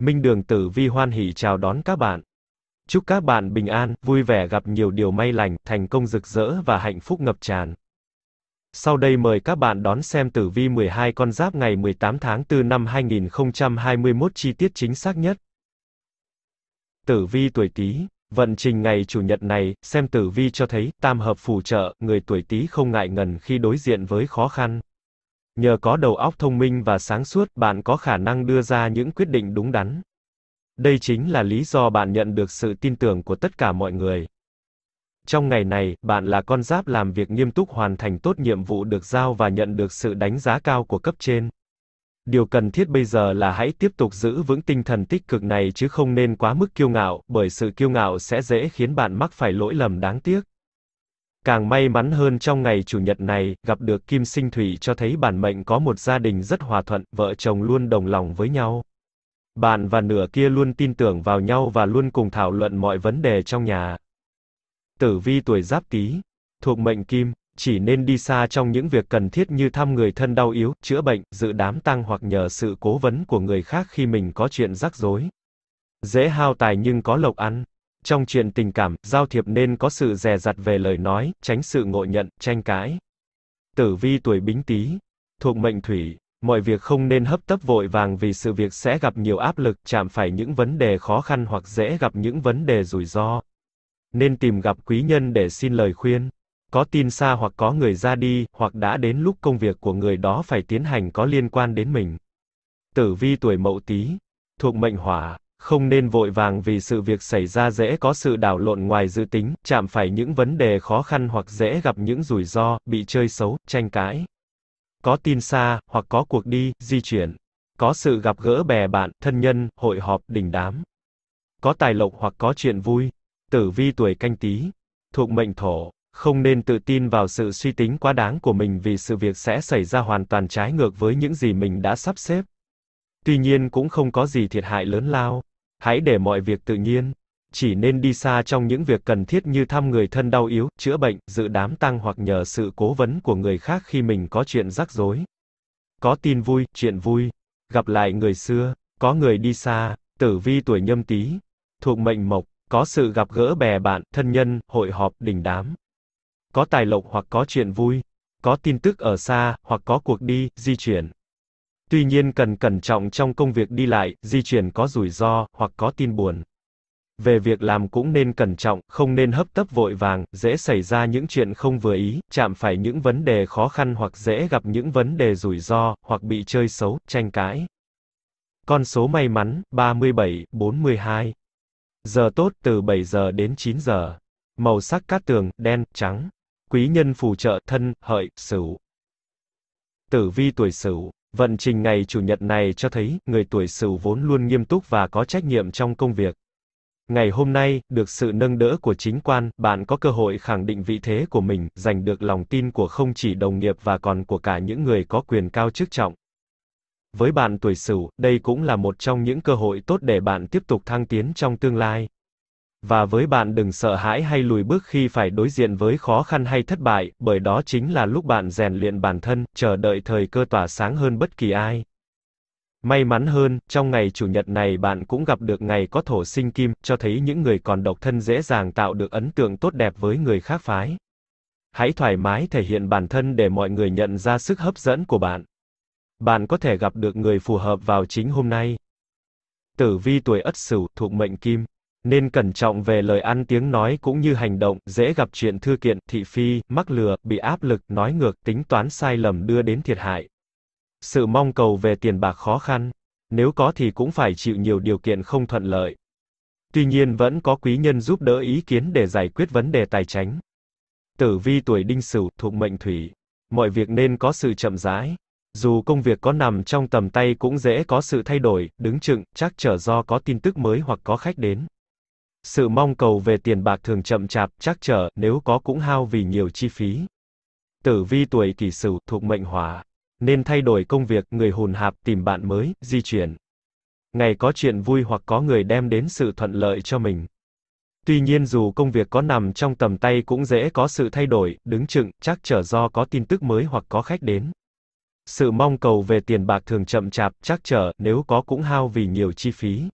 Minh Đường Tử Vi hoan hỷ chào đón các bạn. Chúc các bạn bình an, vui vẻ gặp nhiều điều may lành, thành công rực rỡ và hạnh phúc ngập tràn. Sau đây mời các bạn đón xem tử vi 12 con giáp ngày 18 tháng 4 năm 2021 chi tiết chính xác nhất. Tử vi tuổi Tý, vận trình ngày chủ nhật này, xem tử vi cho thấy tam hợp phù trợ, người tuổi Tý không ngại ngần khi đối diện với khó khăn, nhờ có đầu óc thông minh và sáng suốt bạn có khả năng đưa ra những quyết định đúng đắn đây chính là lý do bạn nhận được sự tin tưởng của tất cả mọi người trong ngày này bạn là con giáp làm việc nghiêm túc hoàn thành tốt nhiệm vụ được giao và nhận được sự đánh giá cao của cấp trên điều cần thiết bây giờ là hãy tiếp tục giữ vững tinh thần tích cực này chứ không nên quá mức kiêu ngạo bởi sự kiêu ngạo sẽ dễ khiến bạn mắc phải lỗi lầm đáng tiếc Càng may mắn hơn trong ngày chủ nhật này, gặp được Kim Sinh Thủy cho thấy bản mệnh có một gia đình rất hòa thuận, vợ chồng luôn đồng lòng với nhau. Bạn và nửa kia luôn tin tưởng vào nhau và luôn cùng thảo luận mọi vấn đề trong nhà. Tử vi tuổi Giáp Tý, thuộc mệnh Kim, chỉ nên đi xa trong những việc cần thiết như thăm người thân đau yếu, chữa bệnh, dự đám tang hoặc nhờ sự cố vấn của người khác khi mình có chuyện rắc rối. Dễ hao tài nhưng có lộc ăn. Trong chuyện tình cảm, giao thiệp nên có sự dè dặt về lời nói, tránh sự ngộ nhận, tranh cãi. Tử vi tuổi bính tý, thuộc mệnh thủy, mọi việc không nên hấp tấp vội vàng vì sự việc sẽ gặp nhiều áp lực, chạm phải những vấn đề khó khăn hoặc dễ gặp những vấn đề rủi ro. Nên tìm gặp quý nhân để xin lời khuyên. Có tin xa hoặc có người ra đi, hoặc đã đến lúc công việc của người đó phải tiến hành có liên quan đến mình. Tử vi tuổi mậu tý, thuộc mệnh hỏa, không nên vội vàng vì sự việc xảy ra dễ có sự đảo lộn ngoài dự tính, chạm phải những vấn đề khó khăn hoặc dễ gặp những rủi ro, bị chơi xấu, tranh cãi. Có tin xa, hoặc có cuộc đi, di chuyển. Có sự gặp gỡ bè bạn, thân nhân, hội họp, đình đám. Có tài lộc hoặc có chuyện vui. Tử vi tuổi canh tí. Thuộc mệnh thổ, không nên tự tin vào sự suy tính quá đáng của mình vì sự việc sẽ xảy ra hoàn toàn trái ngược với những gì mình đã sắp xếp. Tuy nhiên cũng không có gì thiệt hại lớn lao hãy để mọi việc tự nhiên. Chỉ nên đi xa trong những việc cần thiết như thăm người thân đau yếu, chữa bệnh, dự đám tang hoặc nhờ sự cố vấn của người khác khi mình có chuyện rắc rối. Có tin vui, chuyện vui. Gặp lại người xưa, có người đi xa, tử vi tuổi nhâm tý, thuộc mệnh mộc, có sự gặp gỡ bè bạn, thân nhân, hội họp, đình đám. Có tài lộc hoặc có chuyện vui, có tin tức ở xa, hoặc có cuộc đi, di chuyển. Tuy nhiên cần cẩn trọng trong công việc đi lại, di chuyển có rủi ro, hoặc có tin buồn. Về việc làm cũng nên cẩn trọng, không nên hấp tấp vội vàng, dễ xảy ra những chuyện không vừa ý, chạm phải những vấn đề khó khăn hoặc dễ gặp những vấn đề rủi ro, hoặc bị chơi xấu, tranh cãi. Con số may mắn, 37, 42. Giờ tốt, từ 7 giờ đến 9 giờ. Màu sắc cát tường, đen, trắng. Quý nhân phù trợ, thân, hợi, sửu. Tử vi tuổi sửu. Vận trình ngày Chủ nhật này cho thấy, người tuổi Sửu vốn luôn nghiêm túc và có trách nhiệm trong công việc. Ngày hôm nay, được sự nâng đỡ của chính quan, bạn có cơ hội khẳng định vị thế của mình, giành được lòng tin của không chỉ đồng nghiệp và còn của cả những người có quyền cao chức trọng. Với bạn tuổi Sửu, đây cũng là một trong những cơ hội tốt để bạn tiếp tục thăng tiến trong tương lai và với bạn đừng sợ hãi hay lùi bước khi phải đối diện với khó khăn hay thất bại, bởi đó chính là lúc bạn rèn luyện bản thân, chờ đợi thời cơ tỏa sáng hơn bất kỳ ai. May mắn hơn, trong ngày chủ nhật này bạn cũng gặp được ngày có thổ sinh kim, cho thấy những người còn độc thân dễ dàng tạo được ấn tượng tốt đẹp với người khác phái. Hãy thoải mái thể hiện bản thân để mọi người nhận ra sức hấp dẫn của bạn. Bạn có thể gặp được người phù hợp vào chính hôm nay. Tử vi tuổi Ất Sửu thuộc mệnh Kim, nên cẩn trọng về lời ăn tiếng nói cũng như hành động, dễ gặp chuyện thư kiện, thị phi, mắc lừa, bị áp lực, nói ngược, tính toán sai lầm đưa đến thiệt hại. Sự mong cầu về tiền bạc khó khăn, nếu có thì cũng phải chịu nhiều điều kiện không thuận lợi. Tuy nhiên vẫn có quý nhân giúp đỡ ý kiến để giải quyết vấn đề tài chính. Tử vi tuổi đinh sửu thuộc mệnh thủy, mọi việc nên có sự chậm rãi. Dù công việc có nằm trong tầm tay cũng dễ có sự thay đổi, đứng chừng, chắc trở do có tin tức mới hoặc có khách đến sự mong cầu về tiền bạc thường chậm chạp, chắc trở, nếu có cũng hao vì nhiều chi phí. Tử vi tuổi kỷ sửu thuộc mệnh hỏa, nên thay đổi công việc, người hùn hạp tìm bạn mới, di chuyển. Ngày có chuyện vui hoặc có người đem đến sự thuận lợi cho mình. Tuy nhiên dù công việc có nằm trong tầm tay cũng dễ có sự thay đổi, đứng chừng, chắc trở do có tin tức mới hoặc có khách đến. Sự mong cầu về tiền bạc thường chậm chạp, chắc trở, nếu có cũng hao vì nhiều chi phí.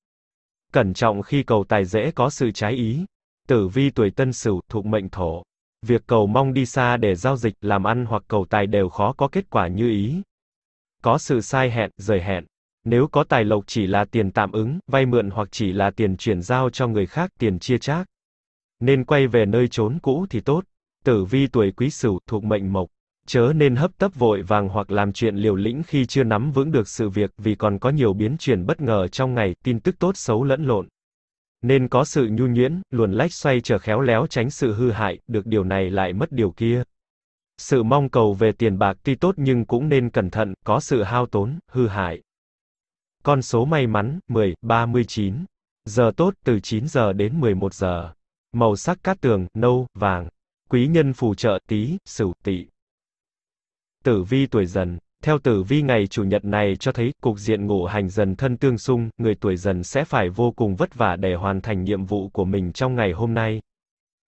Cẩn trọng khi cầu tài dễ có sự trái ý. Tử vi tuổi tân sửu thuộc mệnh thổ. Việc cầu mong đi xa để giao dịch, làm ăn hoặc cầu tài đều khó có kết quả như ý. Có sự sai hẹn, rời hẹn. Nếu có tài lộc chỉ là tiền tạm ứng, vay mượn hoặc chỉ là tiền chuyển giao cho người khác, tiền chia chác. Nên quay về nơi trốn cũ thì tốt. Tử vi tuổi quý sửu thuộc mệnh mộc chớ nên hấp tấp vội vàng hoặc làm chuyện liều lĩnh khi chưa nắm vững được sự việc vì còn có nhiều biến chuyển bất ngờ trong ngày, tin tức tốt xấu lẫn lộn. Nên có sự nhu nhuyễn, luồn lách xoay trở khéo léo tránh sự hư hại, được điều này lại mất điều kia. Sự mong cầu về tiền bạc tuy tốt nhưng cũng nên cẩn thận, có sự hao tốn, hư hại. Con số may mắn, 10, 39. Giờ tốt, từ 9 giờ đến 11 giờ. Màu sắc cát tường, nâu, vàng. Quý nhân phù trợ, tí, sửu, tỵ. Tử vi tuổi dần theo tử vi ngày chủ nhật này cho thấy, cục diện ngũ hành dần thân tương xung, người tuổi dần sẽ phải vô cùng vất vả để hoàn thành nhiệm vụ của mình trong ngày hôm nay.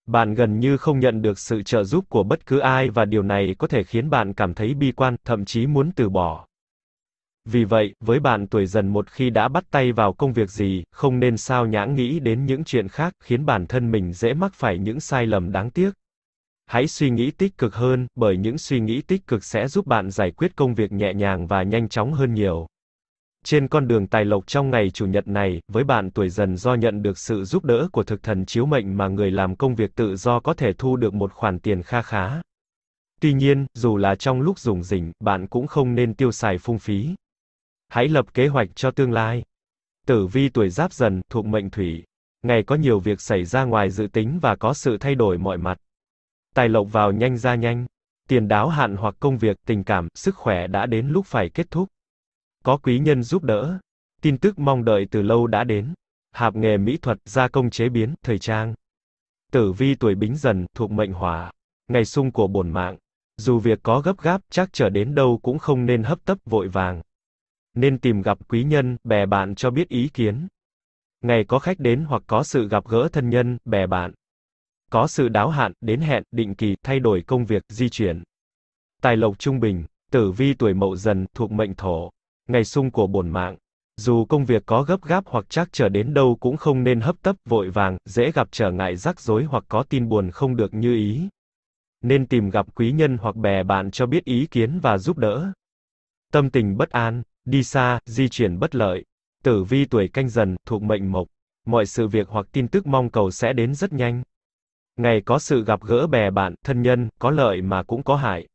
Bạn gần như không nhận được sự trợ giúp của bất cứ ai và điều này có thể khiến bạn cảm thấy bi quan, thậm chí muốn từ bỏ. Vì vậy, với bạn tuổi dần một khi đã bắt tay vào công việc gì, không nên sao nhãng nghĩ đến những chuyện khác, khiến bản thân mình dễ mắc phải những sai lầm đáng tiếc. Hãy suy nghĩ tích cực hơn, bởi những suy nghĩ tích cực sẽ giúp bạn giải quyết công việc nhẹ nhàng và nhanh chóng hơn nhiều. Trên con đường tài lộc trong ngày chủ nhật này, với bạn tuổi dần do nhận được sự giúp đỡ của thực thần chiếu mệnh mà người làm công việc tự do có thể thu được một khoản tiền kha khá. Tuy nhiên, dù là trong lúc dùng rỉnh, bạn cũng không nên tiêu xài phung phí. Hãy lập kế hoạch cho tương lai. Tử vi tuổi giáp dần, thuộc mệnh thủy. Ngày có nhiều việc xảy ra ngoài dự tính và có sự thay đổi mọi mặt tài lộc vào nhanh ra nhanh. Tiền đáo hạn hoặc công việc, tình cảm, sức khỏe đã đến lúc phải kết thúc. Có quý nhân giúp đỡ. Tin tức mong đợi từ lâu đã đến. Hạp nghề mỹ thuật, gia công chế biến, thời trang. Tử vi tuổi bính dần, thuộc mệnh hỏa. Ngày sung của bổn mạng. Dù việc có gấp gáp, chắc trở đến đâu cũng không nên hấp tấp vội vàng. Nên tìm gặp quý nhân, bè bạn cho biết ý kiến. Ngày có khách đến hoặc có sự gặp gỡ thân nhân, bè bạn có sự đáo hạn, đến hẹn, định kỳ, thay đổi công việc, di chuyển. Tài lộc trung bình, tử vi tuổi mậu dần, thuộc mệnh thổ, ngày sung của bổn mạng. Dù công việc có gấp gáp hoặc trắc trở đến đâu cũng không nên hấp tấp, vội vàng, dễ gặp trở ngại rắc rối hoặc có tin buồn không được như ý. Nên tìm gặp quý nhân hoặc bè bạn cho biết ý kiến và giúp đỡ. Tâm tình bất an, đi xa, di chuyển bất lợi. Tử vi tuổi canh dần, thuộc mệnh mộc. Mọi sự việc hoặc tin tức mong cầu sẽ đến rất nhanh ngày có sự gặp gỡ bè bạn, thân nhân, có lợi mà cũng có hại.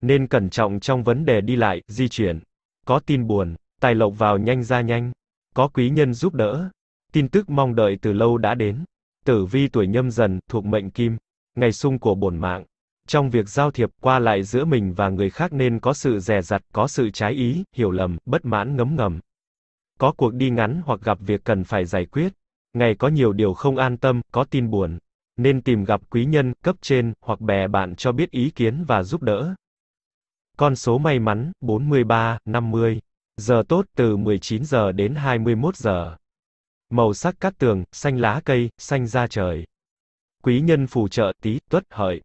Nên cẩn trọng trong vấn đề đi lại, di chuyển. Có tin buồn, tài lộc vào nhanh ra nhanh. Có quý nhân giúp đỡ. Tin tức mong đợi từ lâu đã đến. Tử vi tuổi nhâm dần, thuộc mệnh kim. Ngày sung của bổn mạng. Trong việc giao thiệp qua lại giữa mình và người khác nên có sự dè rặt có sự trái ý, hiểu lầm, bất mãn ngấm ngầm. Có cuộc đi ngắn hoặc gặp việc cần phải giải quyết. Ngày có nhiều điều không an tâm, có tin buồn, nên tìm gặp quý nhân, cấp trên, hoặc bè bạn cho biết ý kiến và giúp đỡ. Con số may mắn, 43, 50. Giờ tốt từ 19 giờ đến 21 giờ. Màu sắc cát tường, xanh lá cây, xanh da trời. Quý nhân phù trợ Tý, tuất, hợi.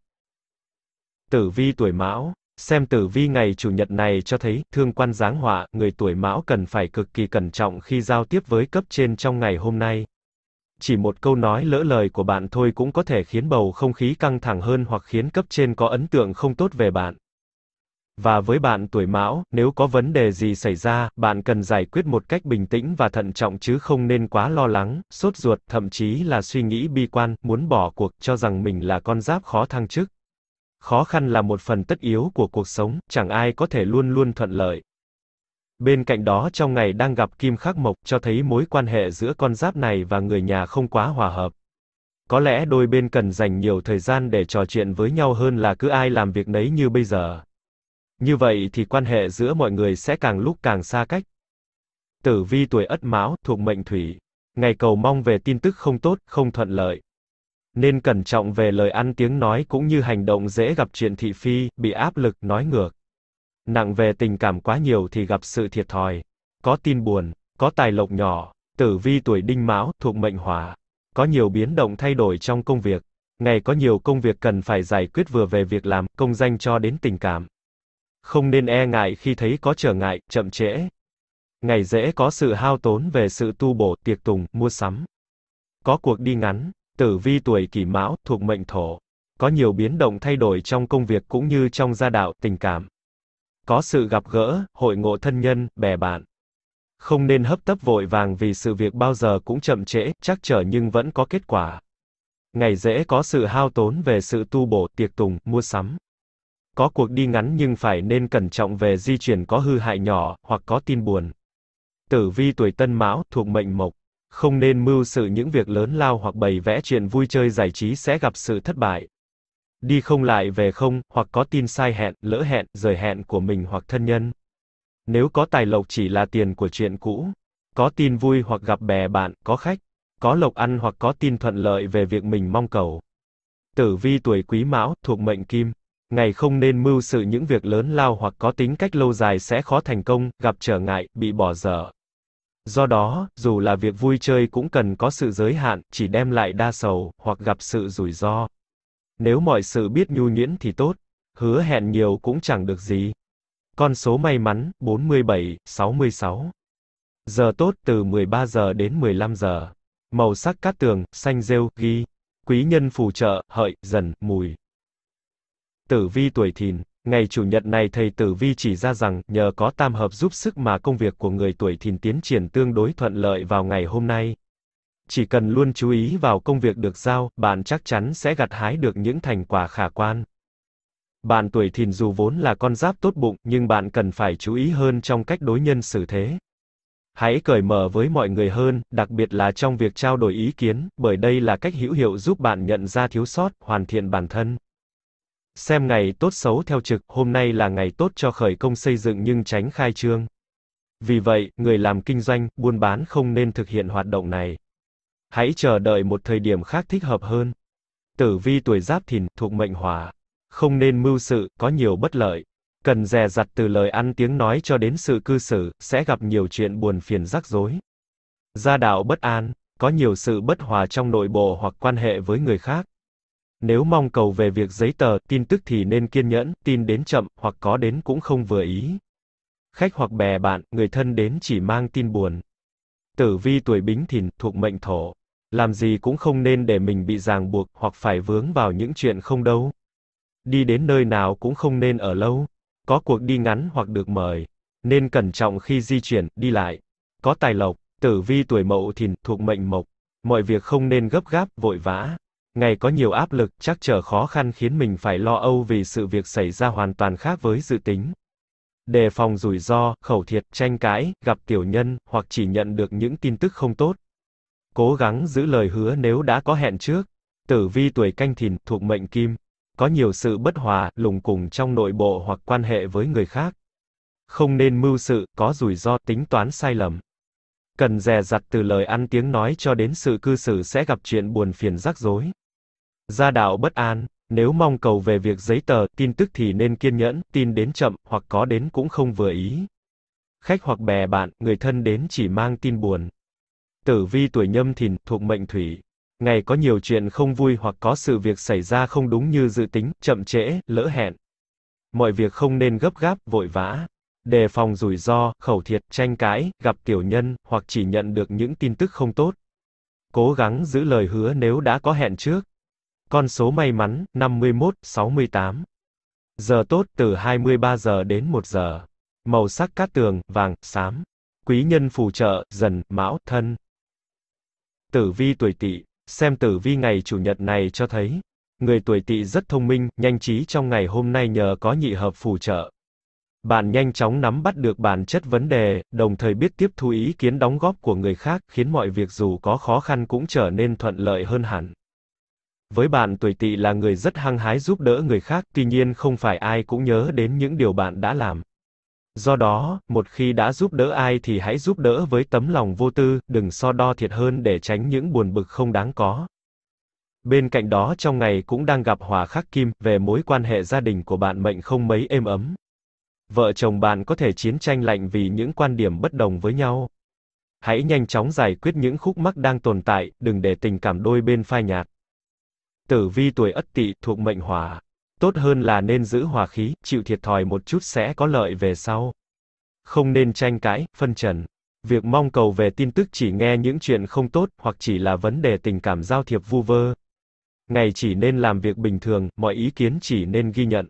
Tử vi tuổi mão. Xem tử vi ngày chủ nhật này cho thấy, thương quan giáng họa, người tuổi mão cần phải cực kỳ cẩn trọng khi giao tiếp với cấp trên trong ngày hôm nay chỉ một câu nói lỡ lời của bạn thôi cũng có thể khiến bầu không khí căng thẳng hơn hoặc khiến cấp trên có ấn tượng không tốt về bạn. Và với bạn tuổi Mão, nếu có vấn đề gì xảy ra, bạn cần giải quyết một cách bình tĩnh và thận trọng chứ không nên quá lo lắng, sốt ruột, thậm chí là suy nghĩ bi quan, muốn bỏ cuộc, cho rằng mình là con giáp khó thăng chức. Khó khăn là một phần tất yếu của cuộc sống, chẳng ai có thể luôn luôn thuận lợi. Bên cạnh đó trong ngày đang gặp Kim Khắc Mộc cho thấy mối quan hệ giữa con giáp này và người nhà không quá hòa hợp. Có lẽ đôi bên cần dành nhiều thời gian để trò chuyện với nhau hơn là cứ ai làm việc nấy như bây giờ. Như vậy thì quan hệ giữa mọi người sẽ càng lúc càng xa cách. Tử vi tuổi Ất Mão thuộc mệnh Thủy, ngày cầu mong về tin tức không tốt, không thuận lợi. Nên cẩn trọng về lời ăn tiếng nói cũng như hành động dễ gặp chuyện thị phi, bị áp lực, nói ngược. Nặng về tình cảm quá nhiều thì gặp sự thiệt thòi. Có tin buồn, có tài lộc nhỏ, tử vi tuổi đinh mão thuộc mệnh hỏa. Có nhiều biến động thay đổi trong công việc. Ngày có nhiều công việc cần phải giải quyết vừa về việc làm, công danh cho đến tình cảm. Không nên e ngại khi thấy có trở ngại, chậm trễ. Ngày dễ có sự hao tốn về sự tu bổ, tiệc tùng, mua sắm. Có cuộc đi ngắn, tử vi tuổi kỷ mão, thuộc mệnh thổ. Có nhiều biến động thay đổi trong công việc cũng như trong gia đạo, tình cảm có sự gặp gỡ, hội ngộ thân nhân, bè bạn. Không nên hấp tấp vội vàng vì sự việc bao giờ cũng chậm trễ, chắc trở nhưng vẫn có kết quả. Ngày dễ có sự hao tốn về sự tu bổ, tiệc tùng, mua sắm. Có cuộc đi ngắn nhưng phải nên cẩn trọng về di chuyển có hư hại nhỏ, hoặc có tin buồn. Tử vi tuổi tân mão, thuộc mệnh mộc. Không nên mưu sự những việc lớn lao hoặc bày vẽ chuyện vui chơi giải trí sẽ gặp sự thất bại. Đi không lại về không, hoặc có tin sai hẹn, lỡ hẹn, rời hẹn của mình hoặc thân nhân. Nếu có tài lộc chỉ là tiền của chuyện cũ, có tin vui hoặc gặp bè bạn, có khách, có lộc ăn hoặc có tin thuận lợi về việc mình mong cầu. Tử vi tuổi quý mão, thuộc mệnh kim. Ngày không nên mưu sự những việc lớn lao hoặc có tính cách lâu dài sẽ khó thành công, gặp trở ngại, bị bỏ dở. Do đó, dù là việc vui chơi cũng cần có sự giới hạn, chỉ đem lại đa sầu, hoặc gặp sự rủi ro. Nếu mọi sự biết nhu nhuyễn thì tốt, hứa hẹn nhiều cũng chẳng được gì. Con số may mắn 47, 66. Giờ tốt từ 13 giờ đến 15 giờ. Màu sắc cát tường, xanh rêu, ghi. Quý nhân phù trợ, hợi, dần, mùi. Tử vi tuổi thìn, ngày chủ nhật này thầy Tử vi chỉ ra rằng, nhờ có tam hợp giúp sức mà công việc của người tuổi thìn tiến triển tương đối thuận lợi vào ngày hôm nay. Chỉ cần luôn chú ý vào công việc được giao, bạn chắc chắn sẽ gặt hái được những thành quả khả quan. Bạn tuổi thìn dù vốn là con giáp tốt bụng, nhưng bạn cần phải chú ý hơn trong cách đối nhân xử thế. Hãy cởi mở với mọi người hơn, đặc biệt là trong việc trao đổi ý kiến, bởi đây là cách hữu hiệu giúp bạn nhận ra thiếu sót, hoàn thiện bản thân. Xem ngày tốt xấu theo trực, hôm nay là ngày tốt cho khởi công xây dựng nhưng tránh khai trương. Vì vậy, người làm kinh doanh, buôn bán không nên thực hiện hoạt động này hãy chờ đợi một thời điểm khác thích hợp hơn. Tử vi tuổi giáp thìn, thuộc mệnh hỏa. Không nên mưu sự, có nhiều bất lợi. Cần dè dặt từ lời ăn tiếng nói cho đến sự cư xử, sẽ gặp nhiều chuyện buồn phiền rắc rối. Gia đạo bất an, có nhiều sự bất hòa trong nội bộ hoặc quan hệ với người khác. Nếu mong cầu về việc giấy tờ, tin tức thì nên kiên nhẫn, tin đến chậm, hoặc có đến cũng không vừa ý. Khách hoặc bè bạn, người thân đến chỉ mang tin buồn. Tử vi tuổi bính thìn, thuộc mệnh thổ. Làm gì cũng không nên để mình bị ràng buộc hoặc phải vướng vào những chuyện không đâu. Đi đến nơi nào cũng không nên ở lâu, có cuộc đi ngắn hoặc được mời, nên cẩn trọng khi di chuyển, đi lại. Có tài lộc, tử vi tuổi mậu thìn thuộc mệnh mộc, mọi việc không nên gấp gáp, vội vã. Ngày có nhiều áp lực, chắc trở khó khăn khiến mình phải lo âu vì sự việc xảy ra hoàn toàn khác với dự tính. Đề phòng rủi ro, khẩu thiệt, tranh cãi, gặp tiểu nhân, hoặc chỉ nhận được những tin tức không tốt cố gắng giữ lời hứa nếu đã có hẹn trước. Tử vi tuổi canh thìn thuộc mệnh kim, có nhiều sự bất hòa, lùng cùng trong nội bộ hoặc quan hệ với người khác. Không nên mưu sự, có rủi ro tính toán sai lầm. Cần dè dặt từ lời ăn tiếng nói cho đến sự cư xử sẽ gặp chuyện buồn phiền rắc rối. Gia đạo bất an, nếu mong cầu về việc giấy tờ, tin tức thì nên kiên nhẫn, tin đến chậm, hoặc có đến cũng không vừa ý. Khách hoặc bè bạn, người thân đến chỉ mang tin buồn. Tử vi tuổi nhâm thìn, thuộc mệnh thủy. Ngày có nhiều chuyện không vui hoặc có sự việc xảy ra không đúng như dự tính, chậm trễ, lỡ hẹn. Mọi việc không nên gấp gáp, vội vã. Đề phòng rủi ro, khẩu thiệt, tranh cãi, gặp tiểu nhân, hoặc chỉ nhận được những tin tức không tốt. Cố gắng giữ lời hứa nếu đã có hẹn trước. Con số may mắn, 51, 68. Giờ tốt, từ 23 giờ đến 1 giờ. Màu sắc cát tường, vàng, xám. Quý nhân phù trợ, dần, mão, thân. Tử vi tuổi tỵ, xem tử vi ngày chủ nhật này cho thấy, người tuổi tỵ rất thông minh, nhanh trí trong ngày hôm nay nhờ có nhị hợp phù trợ. Bạn nhanh chóng nắm bắt được bản chất vấn đề, đồng thời biết tiếp thu ý kiến đóng góp của người khác, khiến mọi việc dù có khó khăn cũng trở nên thuận lợi hơn hẳn. Với bạn tuổi tỵ là người rất hăng hái giúp đỡ người khác, tuy nhiên không phải ai cũng nhớ đến những điều bạn đã làm. Do đó, một khi đã giúp đỡ ai thì hãy giúp đỡ với tấm lòng vô tư, đừng so đo thiệt hơn để tránh những buồn bực không đáng có. Bên cạnh đó trong ngày cũng đang gặp hòa khắc kim về mối quan hệ gia đình của bạn mệnh không mấy êm ấm. Vợ chồng bạn có thể chiến tranh lạnh vì những quan điểm bất đồng với nhau. Hãy nhanh chóng giải quyết những khúc mắc đang tồn tại, đừng để tình cảm đôi bên phai nhạt. Tử vi tuổi Ất Tỵ thuộc mệnh Hỏa, Tốt hơn là nên giữ hòa khí, chịu thiệt thòi một chút sẽ có lợi về sau. Không nên tranh cãi, phân trần. Việc mong cầu về tin tức chỉ nghe những chuyện không tốt, hoặc chỉ là vấn đề tình cảm giao thiệp vu vơ. Ngày chỉ nên làm việc bình thường, mọi ý kiến chỉ nên ghi nhận.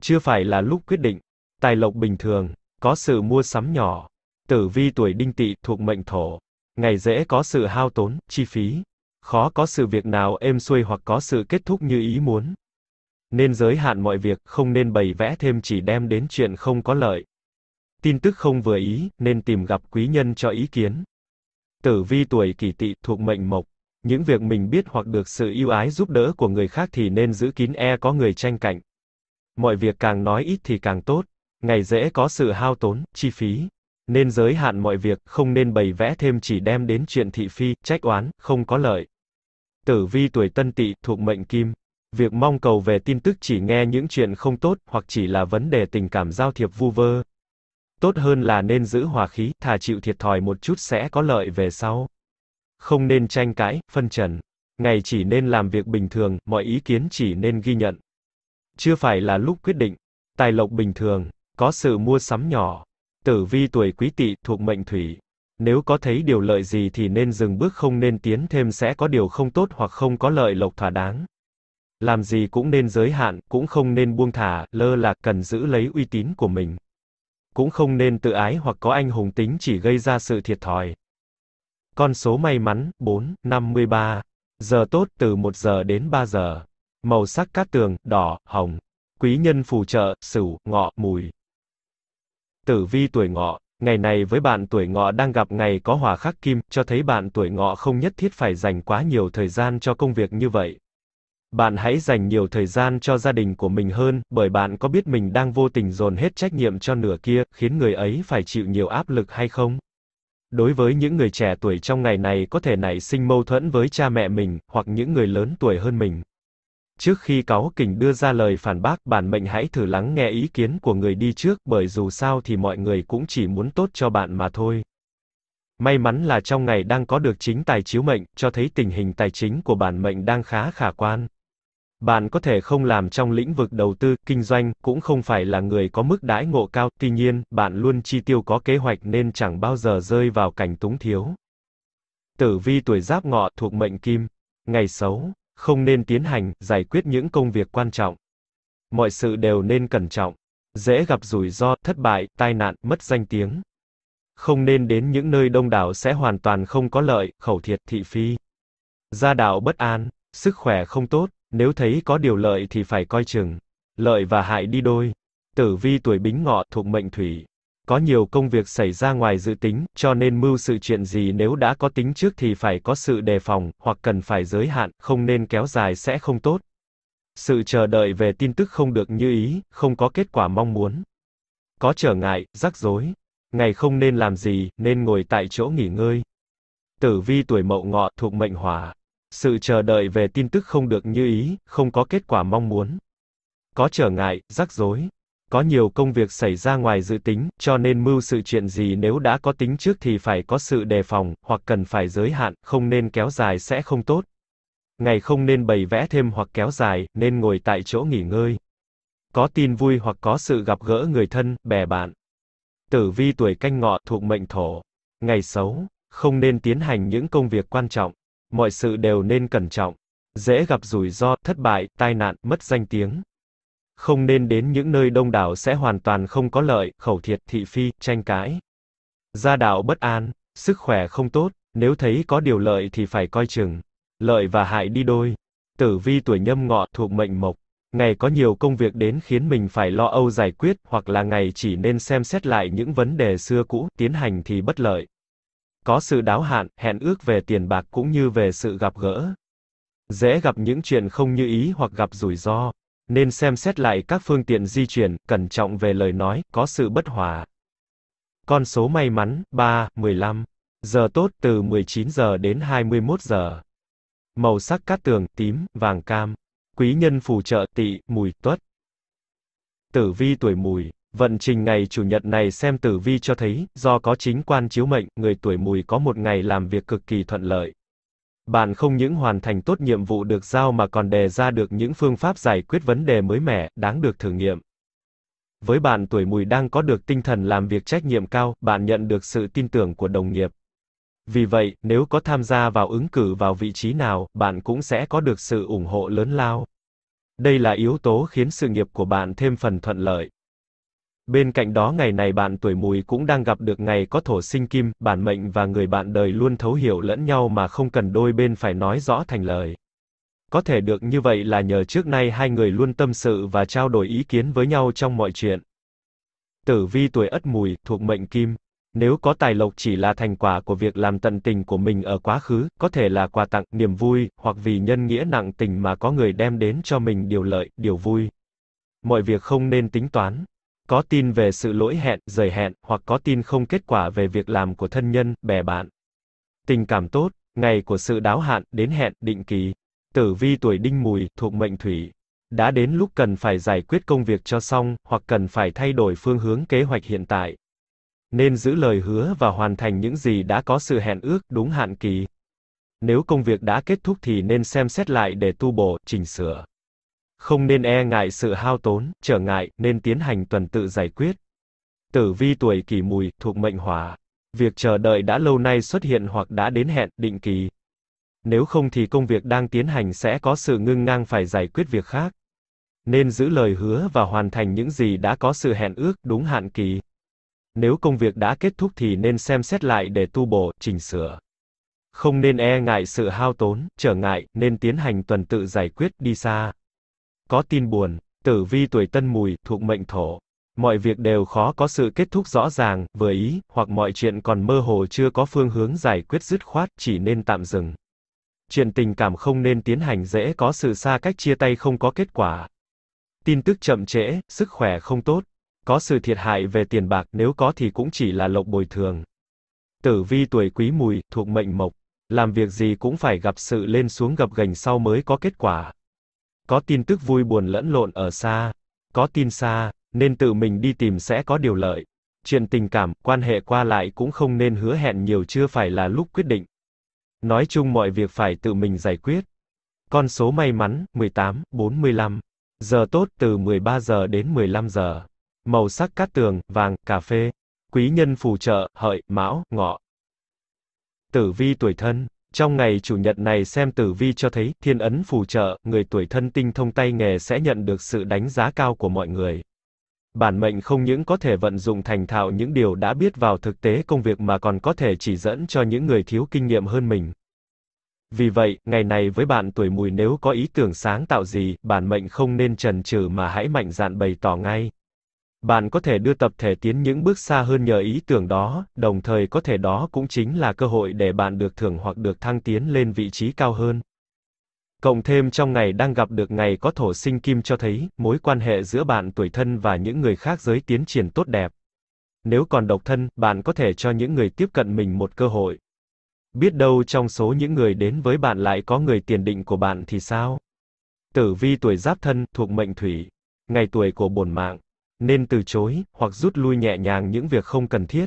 Chưa phải là lúc quyết định. Tài lộc bình thường, có sự mua sắm nhỏ. Tử vi tuổi đinh tỵ thuộc mệnh thổ. Ngày dễ có sự hao tốn, chi phí. Khó có sự việc nào êm xuôi hoặc có sự kết thúc như ý muốn. Nên giới hạn mọi việc, không nên bày vẽ thêm chỉ đem đến chuyện không có lợi. Tin tức không vừa ý, nên tìm gặp quý nhân cho ý kiến. Tử vi tuổi kỷ tỵ thuộc mệnh mộc. Những việc mình biết hoặc được sự yêu ái giúp đỡ của người khác thì nên giữ kín e có người tranh cạnh. Mọi việc càng nói ít thì càng tốt. Ngày dễ có sự hao tốn, chi phí. Nên giới hạn mọi việc, không nên bày vẽ thêm chỉ đem đến chuyện thị phi, trách oán, không có lợi. Tử vi tuổi tân tỵ thuộc mệnh kim, Việc mong cầu về tin tức chỉ nghe những chuyện không tốt, hoặc chỉ là vấn đề tình cảm giao thiệp vu vơ. Tốt hơn là nên giữ hòa khí, thà chịu thiệt thòi một chút sẽ có lợi về sau. Không nên tranh cãi, phân trần. Ngày chỉ nên làm việc bình thường, mọi ý kiến chỉ nên ghi nhận. Chưa phải là lúc quyết định. Tài lộc bình thường, có sự mua sắm nhỏ. Tử vi tuổi quý tỵ thuộc mệnh thủy. Nếu có thấy điều lợi gì thì nên dừng bước không nên tiến thêm sẽ có điều không tốt hoặc không có lợi lộc thỏa đáng. Làm gì cũng nên giới hạn, cũng không nên buông thả, lơ là, cần giữ lấy uy tín của mình. Cũng không nên tự ái hoặc có anh hùng tính chỉ gây ra sự thiệt thòi. Con số may mắn, 4, 53. Giờ tốt, từ 1 giờ đến 3 giờ. Màu sắc cát tường, đỏ, hồng. Quý nhân phù trợ, sửu, ngọ, mùi. Tử vi tuổi ngọ, Ngày này với bạn tuổi ngọ đang gặp ngày có hỏa khắc kim, cho thấy bạn tuổi ngọ không nhất thiết phải dành quá nhiều thời gian cho công việc như vậy. Bạn hãy dành nhiều thời gian cho gia đình của mình hơn, bởi bạn có biết mình đang vô tình dồn hết trách nhiệm cho nửa kia, khiến người ấy phải chịu nhiều áp lực hay không? Đối với những người trẻ tuổi trong ngày này có thể nảy sinh mâu thuẫn với cha mẹ mình, hoặc những người lớn tuổi hơn mình. Trước khi cáo kỉnh đưa ra lời phản bác, bản mệnh hãy thử lắng nghe ý kiến của người đi trước, bởi dù sao thì mọi người cũng chỉ muốn tốt cho bạn mà thôi. May mắn là trong ngày đang có được chính tài chiếu mệnh, cho thấy tình hình tài chính của bản mệnh đang khá khả quan. Bạn có thể không làm trong lĩnh vực đầu tư, kinh doanh, cũng không phải là người có mức đãi ngộ cao, tuy nhiên, bạn luôn chi tiêu có kế hoạch nên chẳng bao giờ rơi vào cảnh túng thiếu. Tử vi tuổi giáp ngọ thuộc mệnh kim, ngày xấu, không nên tiến hành, giải quyết những công việc quan trọng. Mọi sự đều nên cẩn trọng, dễ gặp rủi ro, thất bại, tai nạn, mất danh tiếng. Không nên đến những nơi đông đảo sẽ hoàn toàn không có lợi, khẩu thiệt thị phi. Gia đạo bất an, sức khỏe không tốt, nếu thấy có điều lợi thì phải coi chừng. Lợi và hại đi đôi. Tử vi tuổi bính ngọ thuộc mệnh thủy. Có nhiều công việc xảy ra ngoài dự tính, cho nên mưu sự chuyện gì nếu đã có tính trước thì phải có sự đề phòng, hoặc cần phải giới hạn, không nên kéo dài sẽ không tốt. Sự chờ đợi về tin tức không được như ý, không có kết quả mong muốn. Có trở ngại, rắc rối. Ngày không nên làm gì, nên ngồi tại chỗ nghỉ ngơi. Tử vi tuổi mậu ngọ thuộc mệnh hỏa. Sự chờ đợi về tin tức không được như ý, không có kết quả mong muốn. Có trở ngại, rắc rối. Có nhiều công việc xảy ra ngoài dự tính, cho nên mưu sự chuyện gì nếu đã có tính trước thì phải có sự đề phòng, hoặc cần phải giới hạn, không nên kéo dài sẽ không tốt. Ngày không nên bày vẽ thêm hoặc kéo dài, nên ngồi tại chỗ nghỉ ngơi. Có tin vui hoặc có sự gặp gỡ người thân, bè bạn. Tử vi tuổi canh ngọ thuộc mệnh thổ. Ngày xấu, không nên tiến hành những công việc quan trọng mọi sự đều nên cẩn trọng, dễ gặp rủi ro, thất bại, tai nạn, mất danh tiếng. Không nên đến những nơi đông đảo sẽ hoàn toàn không có lợi, khẩu thiệt, thị phi, tranh cãi. Gia đạo bất an, sức khỏe không tốt, nếu thấy có điều lợi thì phải coi chừng. Lợi và hại đi đôi. Tử vi tuổi nhâm ngọ thuộc mệnh mộc. Ngày có nhiều công việc đến khiến mình phải lo âu giải quyết, hoặc là ngày chỉ nên xem xét lại những vấn đề xưa cũ, tiến hành thì bất lợi. Có sự đáo hạn, hẹn ước về tiền bạc cũng như về sự gặp gỡ. Dễ gặp những chuyện không như ý hoặc gặp rủi ro, nên xem xét lại các phương tiện di chuyển, cẩn trọng về lời nói, có sự bất hòa. Con số may mắn 3, 15. Giờ tốt từ 19 giờ đến 21 giờ. Màu sắc cát tường tím, vàng cam. Quý nhân phù trợ tỵ, mùi tuất. Tử vi tuổi mùi Vận trình ngày chủ nhật này xem tử vi cho thấy, do có chính quan chiếu mệnh, người tuổi mùi có một ngày làm việc cực kỳ thuận lợi. Bạn không những hoàn thành tốt nhiệm vụ được giao mà còn đề ra được những phương pháp giải quyết vấn đề mới mẻ, đáng được thử nghiệm. Với bạn tuổi mùi đang có được tinh thần làm việc trách nhiệm cao, bạn nhận được sự tin tưởng của đồng nghiệp. Vì vậy, nếu có tham gia vào ứng cử vào vị trí nào, bạn cũng sẽ có được sự ủng hộ lớn lao. Đây là yếu tố khiến sự nghiệp của bạn thêm phần thuận lợi. Bên cạnh đó ngày này bạn tuổi mùi cũng đang gặp được ngày có thổ sinh kim, bản mệnh và người bạn đời luôn thấu hiểu lẫn nhau mà không cần đôi bên phải nói rõ thành lời. Có thể được như vậy là nhờ trước nay hai người luôn tâm sự và trao đổi ý kiến với nhau trong mọi chuyện. Tử vi tuổi ất mùi, thuộc mệnh kim. Nếu có tài lộc chỉ là thành quả của việc làm tận tình của mình ở quá khứ, có thể là quà tặng, niềm vui, hoặc vì nhân nghĩa nặng tình mà có người đem đến cho mình điều lợi, điều vui. Mọi việc không nên tính toán, có tin về sự lỗi hẹn, rời hẹn, hoặc có tin không kết quả về việc làm của thân nhân, bè bạn. Tình cảm tốt, ngày của sự đáo hạn, đến hẹn, định kỳ. Tử vi tuổi đinh mùi, thuộc mệnh thủy. Đã đến lúc cần phải giải quyết công việc cho xong, hoặc cần phải thay đổi phương hướng kế hoạch hiện tại. Nên giữ lời hứa và hoàn thành những gì đã có sự hẹn ước, đúng hạn kỳ. Nếu công việc đã kết thúc thì nên xem xét lại để tu bổ, chỉnh sửa không nên e ngại sự hao tốn, trở ngại, nên tiến hành tuần tự giải quyết. Tử vi tuổi kỷ mùi, thuộc mệnh hỏa. Việc chờ đợi đã lâu nay xuất hiện hoặc đã đến hẹn, định kỳ. Nếu không thì công việc đang tiến hành sẽ có sự ngưng ngang phải giải quyết việc khác. Nên giữ lời hứa và hoàn thành những gì đã có sự hẹn ước, đúng hạn kỳ. Nếu công việc đã kết thúc thì nên xem xét lại để tu bổ, chỉnh sửa. Không nên e ngại sự hao tốn, trở ngại, nên tiến hành tuần tự giải quyết, đi xa. Có tin buồn, tử vi tuổi tân mùi, thuộc mệnh thổ. Mọi việc đều khó có sự kết thúc rõ ràng, vừa ý, hoặc mọi chuyện còn mơ hồ chưa có phương hướng giải quyết dứt khoát, chỉ nên tạm dừng. Chuyện tình cảm không nên tiến hành dễ có sự xa cách chia tay không có kết quả. Tin tức chậm trễ, sức khỏe không tốt. Có sự thiệt hại về tiền bạc nếu có thì cũng chỉ là lộc bồi thường. Tử vi tuổi quý mùi, thuộc mệnh mộc. Làm việc gì cũng phải gặp sự lên xuống gập gành sau mới có kết quả. Có tin tức vui buồn lẫn lộn ở xa, có tin xa, nên tự mình đi tìm sẽ có điều lợi. Chuyện tình cảm, quan hệ qua lại cũng không nên hứa hẹn nhiều chưa phải là lúc quyết định. Nói chung mọi việc phải tự mình giải quyết. Con số may mắn, 18, 45. Giờ tốt từ 13 giờ đến 15 giờ. Màu sắc cát tường, vàng, cà phê. Quý nhân phù trợ, hợi, mão, ngọ. Tử vi tuổi thân. Trong ngày chủ nhật này xem tử vi cho thấy, thiên ấn phù trợ, người tuổi thân tinh thông tay nghề sẽ nhận được sự đánh giá cao của mọi người. Bản mệnh không những có thể vận dụng thành thạo những điều đã biết vào thực tế công việc mà còn có thể chỉ dẫn cho những người thiếu kinh nghiệm hơn mình. Vì vậy, ngày này với bạn tuổi mùi nếu có ý tưởng sáng tạo gì, bản mệnh không nên chần chừ mà hãy mạnh dạn bày tỏ ngay bạn có thể đưa tập thể tiến những bước xa hơn nhờ ý tưởng đó, đồng thời có thể đó cũng chính là cơ hội để bạn được thưởng hoặc được thăng tiến lên vị trí cao hơn. Cộng thêm trong ngày đang gặp được ngày có thổ sinh kim cho thấy, mối quan hệ giữa bạn tuổi thân và những người khác giới tiến triển tốt đẹp. Nếu còn độc thân, bạn có thể cho những người tiếp cận mình một cơ hội. Biết đâu trong số những người đến với bạn lại có người tiền định của bạn thì sao? Tử vi tuổi giáp thân, thuộc mệnh thủy. Ngày tuổi của bổn mạng nên từ chối hoặc rút lui nhẹ nhàng những việc không cần thiết.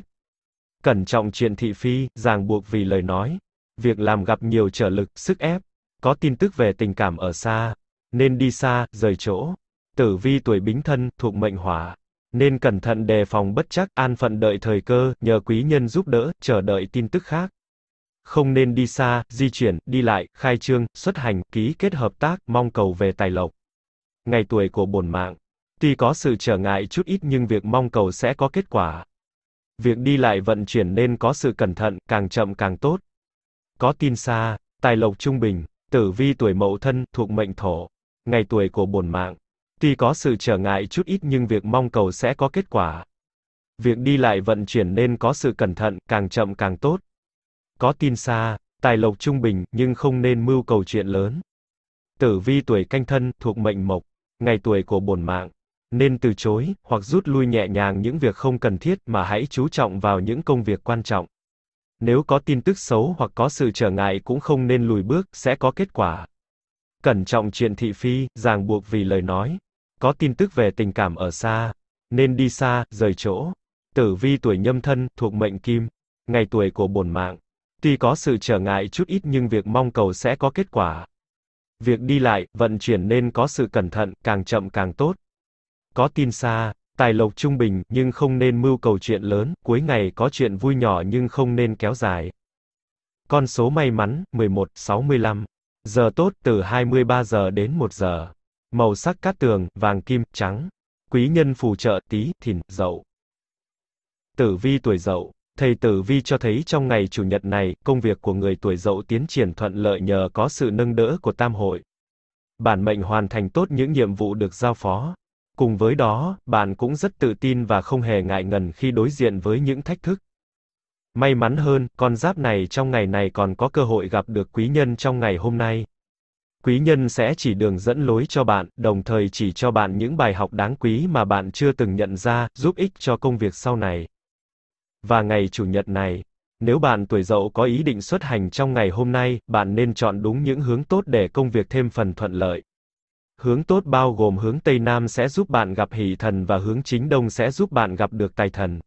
Cẩn trọng chuyện thị phi, ràng buộc vì lời nói, việc làm gặp nhiều trở lực, sức ép, có tin tức về tình cảm ở xa, nên đi xa, rời chỗ. Tử vi tuổi Bính Thân thuộc mệnh Hỏa, nên cẩn thận đề phòng bất chắc, an phận đợi thời cơ, nhờ quý nhân giúp đỡ, chờ đợi tin tức khác. Không nên đi xa, di chuyển, đi lại, khai trương, xuất hành, ký kết hợp tác, mong cầu về tài lộc. Ngày tuổi của bổn mạng Tuy có sự trở ngại chút ít nhưng việc mong cầu sẽ có kết quả. Việc đi lại vận chuyển nên có sự cẩn thận, càng chậm càng tốt. Có tin xa, tài lộc trung bình, tử vi tuổi mậu thân, thuộc mệnh thổ, ngày tuổi của bổn mạng. Tuy có sự trở ngại chút ít nhưng việc mong cầu sẽ có kết quả. Việc đi lại vận chuyển nên có sự cẩn thận, càng chậm càng tốt. Có tin xa, tài lộc trung bình, nhưng không nên mưu cầu chuyện lớn. Tử vi tuổi canh thân, thuộc mệnh mộc, ngày tuổi của bổn mạng nên từ chối hoặc rút lui nhẹ nhàng những việc không cần thiết mà hãy chú trọng vào những công việc quan trọng. Nếu có tin tức xấu hoặc có sự trở ngại cũng không nên lùi bước, sẽ có kết quả. Cẩn trọng chuyện thị phi, ràng buộc vì lời nói. Có tin tức về tình cảm ở xa, nên đi xa, rời chỗ. Tử vi tuổi nhâm thân, thuộc mệnh kim, ngày tuổi của bổn mạng. Tuy có sự trở ngại chút ít nhưng việc mong cầu sẽ có kết quả. Việc đi lại, vận chuyển nên có sự cẩn thận, càng chậm càng tốt có tin xa, tài lộc trung bình, nhưng không nên mưu cầu chuyện lớn, cuối ngày có chuyện vui nhỏ nhưng không nên kéo dài. Con số may mắn, 11, 65. Giờ tốt, từ 23 giờ đến 1 giờ. Màu sắc cát tường, vàng kim, trắng. Quý nhân phù trợ, tí, thìn, dậu. Tử vi tuổi dậu. Thầy Tử Vi cho thấy trong ngày Chủ nhật này, công việc của người tuổi dậu tiến triển thuận lợi nhờ có sự nâng đỡ của Tam hội. Bản mệnh hoàn thành tốt những nhiệm vụ được giao phó. Cùng với đó, bạn cũng rất tự tin và không hề ngại ngần khi đối diện với những thách thức. May mắn hơn, con giáp này trong ngày này còn có cơ hội gặp được quý nhân trong ngày hôm nay. Quý nhân sẽ chỉ đường dẫn lối cho bạn, đồng thời chỉ cho bạn những bài học đáng quý mà bạn chưa từng nhận ra, giúp ích cho công việc sau này. Và ngày chủ nhật này, nếu bạn tuổi dậu có ý định xuất hành trong ngày hôm nay, bạn nên chọn đúng những hướng tốt để công việc thêm phần thuận lợi. Hướng tốt bao gồm hướng Tây Nam sẽ giúp bạn gặp hỷ thần và hướng chính Đông sẽ giúp bạn gặp được tài thần.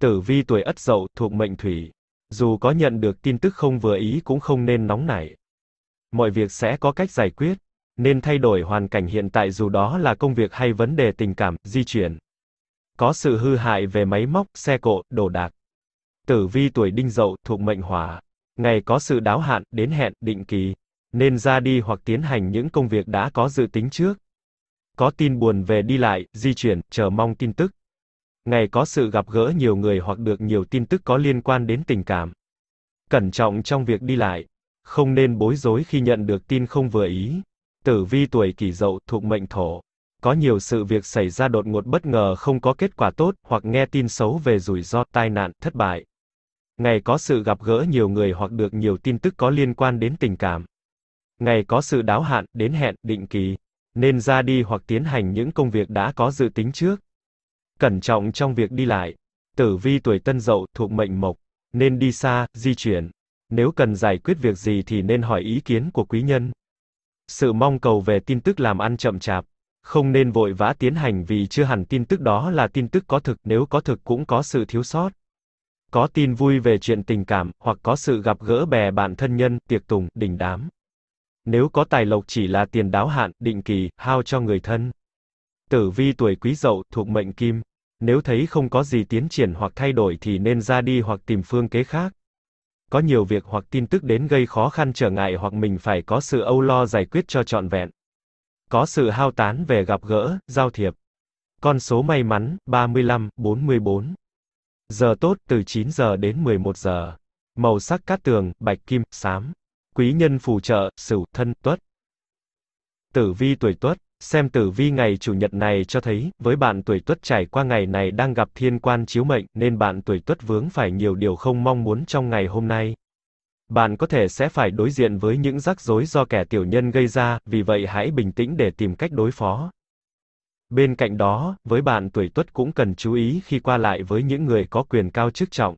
Tử vi tuổi Ất Dậu thuộc mệnh Thủy. Dù có nhận được tin tức không vừa ý cũng không nên nóng nảy. Mọi việc sẽ có cách giải quyết, nên thay đổi hoàn cảnh hiện tại dù đó là công việc hay vấn đề tình cảm, di chuyển. Có sự hư hại về máy móc, xe cộ, đồ đạc. Tử vi tuổi Đinh Dậu thuộc mệnh Hỏa. Ngày có sự đáo hạn, đến hẹn, định kỳ nên ra đi hoặc tiến hành những công việc đã có dự tính trước. Có tin buồn về đi lại, di chuyển, chờ mong tin tức. Ngày có sự gặp gỡ nhiều người hoặc được nhiều tin tức có liên quan đến tình cảm. Cẩn trọng trong việc đi lại, không nên bối rối khi nhận được tin không vừa ý. Tử vi tuổi kỷ dậu thuộc mệnh thổ. Có nhiều sự việc xảy ra đột ngột bất ngờ không có kết quả tốt hoặc nghe tin xấu về rủi ro, tai nạn, thất bại. Ngày có sự gặp gỡ nhiều người hoặc được nhiều tin tức có liên quan đến tình cảm ngày có sự đáo hạn, đến hẹn, định kỳ, nên ra đi hoặc tiến hành những công việc đã có dự tính trước. Cẩn trọng trong việc đi lại. Tử vi tuổi tân dậu thuộc mệnh mộc, nên đi xa, di chuyển. Nếu cần giải quyết việc gì thì nên hỏi ý kiến của quý nhân. Sự mong cầu về tin tức làm ăn chậm chạp, không nên vội vã tiến hành vì chưa hẳn tin tức đó là tin tức có thực, nếu có thực cũng có sự thiếu sót. Có tin vui về chuyện tình cảm, hoặc có sự gặp gỡ bè bạn thân nhân, tiệc tùng, đình đám. Nếu có tài lộc chỉ là tiền đáo hạn, định kỳ, hao cho người thân. Tử vi tuổi quý dậu, thuộc mệnh kim. Nếu thấy không có gì tiến triển hoặc thay đổi thì nên ra đi hoặc tìm phương kế khác. Có nhiều việc hoặc tin tức đến gây khó khăn trở ngại hoặc mình phải có sự âu lo giải quyết cho trọn vẹn. Có sự hao tán về gặp gỡ, giao thiệp. Con số may mắn, 35, 44. Giờ tốt, từ 9 giờ đến 11 giờ. Màu sắc cát tường, bạch kim, xám quý nhân phù trợ, sửu, thân, tuất. Tử vi tuổi tuất, xem tử vi ngày chủ nhật này cho thấy, với bạn tuổi tuất trải qua ngày này đang gặp thiên quan chiếu mệnh, nên bạn tuổi tuất vướng phải nhiều điều không mong muốn trong ngày hôm nay. Bạn có thể sẽ phải đối diện với những rắc rối do kẻ tiểu nhân gây ra, vì vậy hãy bình tĩnh để tìm cách đối phó. Bên cạnh đó, với bạn tuổi tuất cũng cần chú ý khi qua lại với những người có quyền cao chức trọng.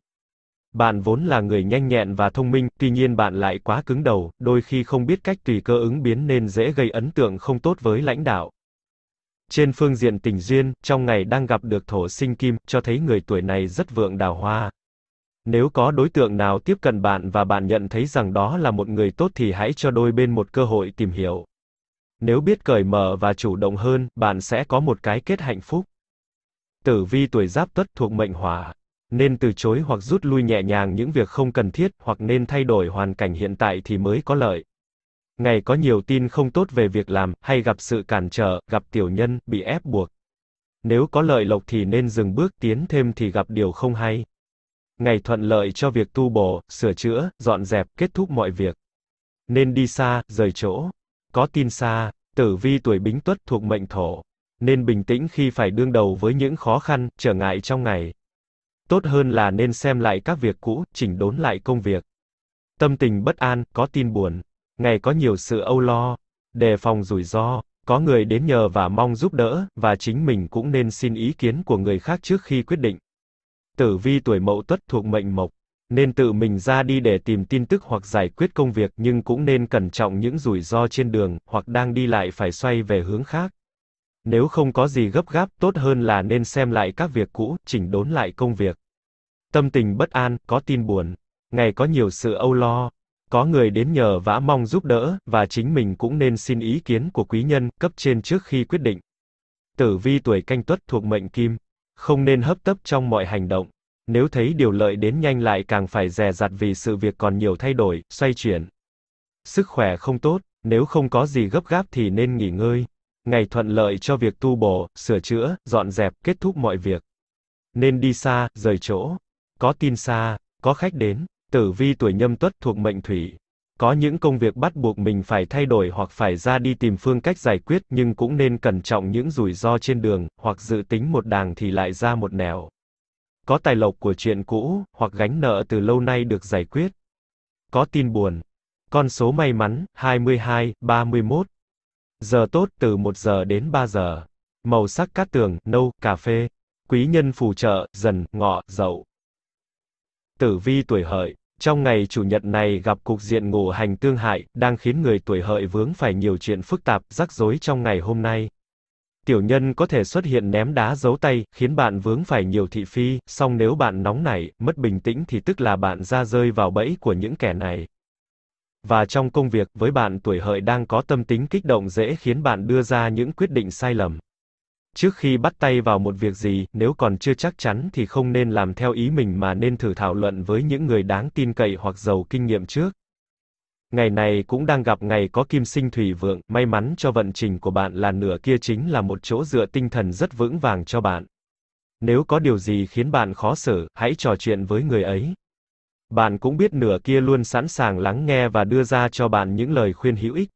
Bạn vốn là người nhanh nhẹn và thông minh, tuy nhiên bạn lại quá cứng đầu, đôi khi không biết cách tùy cơ ứng biến nên dễ gây ấn tượng không tốt với lãnh đạo. Trên phương diện tình duyên, trong ngày đang gặp được thổ sinh kim, cho thấy người tuổi này rất vượng đào hoa. Nếu có đối tượng nào tiếp cận bạn và bạn nhận thấy rằng đó là một người tốt thì hãy cho đôi bên một cơ hội tìm hiểu. Nếu biết cởi mở và chủ động hơn, bạn sẽ có một cái kết hạnh phúc. Tử vi tuổi Giáp Tuất thuộc mệnh Hỏa, nên từ chối hoặc rút lui nhẹ nhàng những việc không cần thiết hoặc nên thay đổi hoàn cảnh hiện tại thì mới có lợi. Ngày có nhiều tin không tốt về việc làm, hay gặp sự cản trở, gặp tiểu nhân, bị ép buộc. Nếu có lợi lộc thì nên dừng bước tiến thêm thì gặp điều không hay. Ngày thuận lợi cho việc tu bổ, sửa chữa, dọn dẹp, kết thúc mọi việc. Nên đi xa, rời chỗ. Có tin xa, tử vi tuổi bính tuất thuộc mệnh thổ. Nên bình tĩnh khi phải đương đầu với những khó khăn, trở ngại trong ngày. Tốt hơn là nên xem lại các việc cũ, chỉnh đốn lại công việc. Tâm tình bất an, có tin buồn, ngày có nhiều sự âu lo, đề phòng rủi ro, có người đến nhờ và mong giúp đỡ, và chính mình cũng nên xin ý kiến của người khác trước khi quyết định. Tử vi tuổi mậu tuất thuộc mệnh mộc, nên tự mình ra đi để tìm tin tức hoặc giải quyết công việc nhưng cũng nên cẩn trọng những rủi ro trên đường, hoặc đang đi lại phải xoay về hướng khác. Nếu không có gì gấp gáp, tốt hơn là nên xem lại các việc cũ, chỉnh đốn lại công việc. Tâm tình bất an, có tin buồn, ngày có nhiều sự âu lo, có người đến nhờ vả mong giúp đỡ, và chính mình cũng nên xin ý kiến của quý nhân, cấp trên trước khi quyết định. Tử vi tuổi canh tuất thuộc mệnh kim, không nên hấp tấp trong mọi hành động. Nếu thấy điều lợi đến nhanh lại càng phải dè dặt vì sự việc còn nhiều thay đổi, xoay chuyển. Sức khỏe không tốt, nếu không có gì gấp gáp thì nên nghỉ ngơi. Ngày thuận lợi cho việc tu bổ, sửa chữa, dọn dẹp, kết thúc mọi việc. Nên đi xa, rời chỗ có tin xa, có khách đến, tử vi tuổi nhâm tuất thuộc mệnh thủy. Có những công việc bắt buộc mình phải thay đổi hoặc phải ra đi tìm phương cách giải quyết nhưng cũng nên cẩn trọng những rủi ro trên đường, hoặc dự tính một đàng thì lại ra một nẻo. Có tài lộc của chuyện cũ, hoặc gánh nợ từ lâu nay được giải quyết. Có tin buồn. Con số may mắn, 22, 31. Giờ tốt từ 1 giờ đến 3 giờ. Màu sắc cát tường, nâu, cà phê. Quý nhân phù trợ, dần, ngọ, dậu tử vi tuổi hợi, trong ngày chủ nhật này gặp cục diện ngũ hành tương hại, đang khiến người tuổi hợi vướng phải nhiều chuyện phức tạp, rắc rối trong ngày hôm nay. Tiểu nhân có thể xuất hiện ném đá giấu tay, khiến bạn vướng phải nhiều thị phi, song nếu bạn nóng nảy, mất bình tĩnh thì tức là bạn ra rơi vào bẫy của những kẻ này. Và trong công việc, với bạn tuổi hợi đang có tâm tính kích động dễ khiến bạn đưa ra những quyết định sai lầm. Trước khi bắt tay vào một việc gì, nếu còn chưa chắc chắn thì không nên làm theo ý mình mà nên thử thảo luận với những người đáng tin cậy hoặc giàu kinh nghiệm trước. Ngày này cũng đang gặp ngày có kim sinh thủy vượng, may mắn cho vận trình của bạn là nửa kia chính là một chỗ dựa tinh thần rất vững vàng cho bạn. Nếu có điều gì khiến bạn khó xử, hãy trò chuyện với người ấy. Bạn cũng biết nửa kia luôn sẵn sàng lắng nghe và đưa ra cho bạn những lời khuyên hữu ích.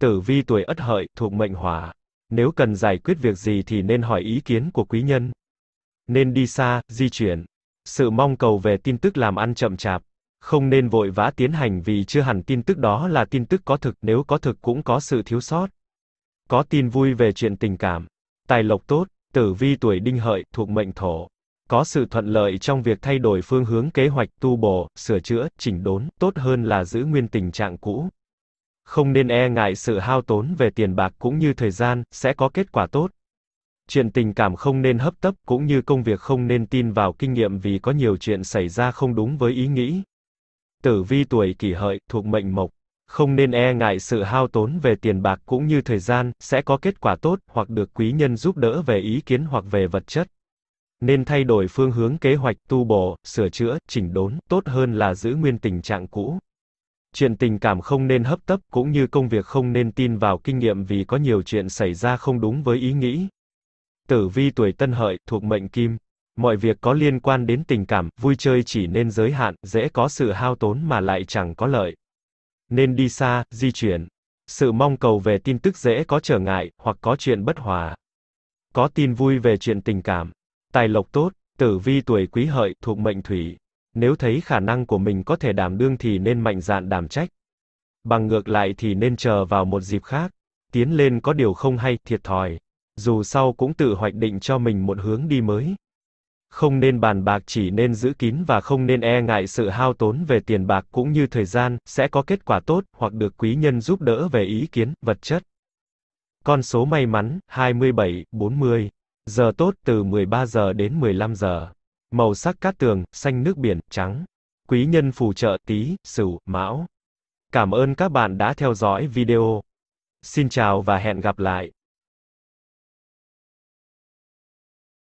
Tử vi tuổi Ất Hợi thuộc mệnh Hỏa, nếu cần giải quyết việc gì thì nên hỏi ý kiến của quý nhân. Nên đi xa, di chuyển. Sự mong cầu về tin tức làm ăn chậm chạp. Không nên vội vã tiến hành vì chưa hẳn tin tức đó là tin tức có thực, nếu có thực cũng có sự thiếu sót. Có tin vui về chuyện tình cảm. Tài lộc tốt, tử vi tuổi đinh hợi, thuộc mệnh thổ. Có sự thuận lợi trong việc thay đổi phương hướng kế hoạch tu bổ, sửa chữa, chỉnh đốn, tốt hơn là giữ nguyên tình trạng cũ không nên e ngại sự hao tốn về tiền bạc cũng như thời gian, sẽ có kết quả tốt. Chuyện tình cảm không nên hấp tấp cũng như công việc không nên tin vào kinh nghiệm vì có nhiều chuyện xảy ra không đúng với ý nghĩ. Tử vi tuổi kỷ hợi thuộc mệnh mộc, không nên e ngại sự hao tốn về tiền bạc cũng như thời gian, sẽ có kết quả tốt hoặc được quý nhân giúp đỡ về ý kiến hoặc về vật chất. Nên thay đổi phương hướng kế hoạch tu bổ, sửa chữa, chỉnh đốn, tốt hơn là giữ nguyên tình trạng cũ. Chuyện tình cảm không nên hấp tấp cũng như công việc không nên tin vào kinh nghiệm vì có nhiều chuyện xảy ra không đúng với ý nghĩ. Tử vi tuổi tân hợi, thuộc mệnh kim. Mọi việc có liên quan đến tình cảm, vui chơi chỉ nên giới hạn, dễ có sự hao tốn mà lại chẳng có lợi. Nên đi xa, di chuyển. Sự mong cầu về tin tức dễ có trở ngại, hoặc có chuyện bất hòa. Có tin vui về chuyện tình cảm. Tài lộc tốt, tử vi tuổi quý hợi, thuộc mệnh thủy. Nếu thấy khả năng của mình có thể đảm đương thì nên mạnh dạn đảm trách. Bằng ngược lại thì nên chờ vào một dịp khác. Tiến lên có điều không hay, thiệt thòi. Dù sau cũng tự hoạch định cho mình một hướng đi mới. Không nên bàn bạc chỉ nên giữ kín và không nên e ngại sự hao tốn về tiền bạc cũng như thời gian, sẽ có kết quả tốt, hoặc được quý nhân giúp đỡ về ý kiến, vật chất. Con số may mắn, 27, 40. Giờ tốt từ 13 giờ đến 15 giờ. Màu sắc cát tường, xanh nước biển, trắng. Quý nhân phù trợ tí, sửu, mão. Cảm ơn các bạn đã theo dõi video. Xin chào và hẹn gặp lại.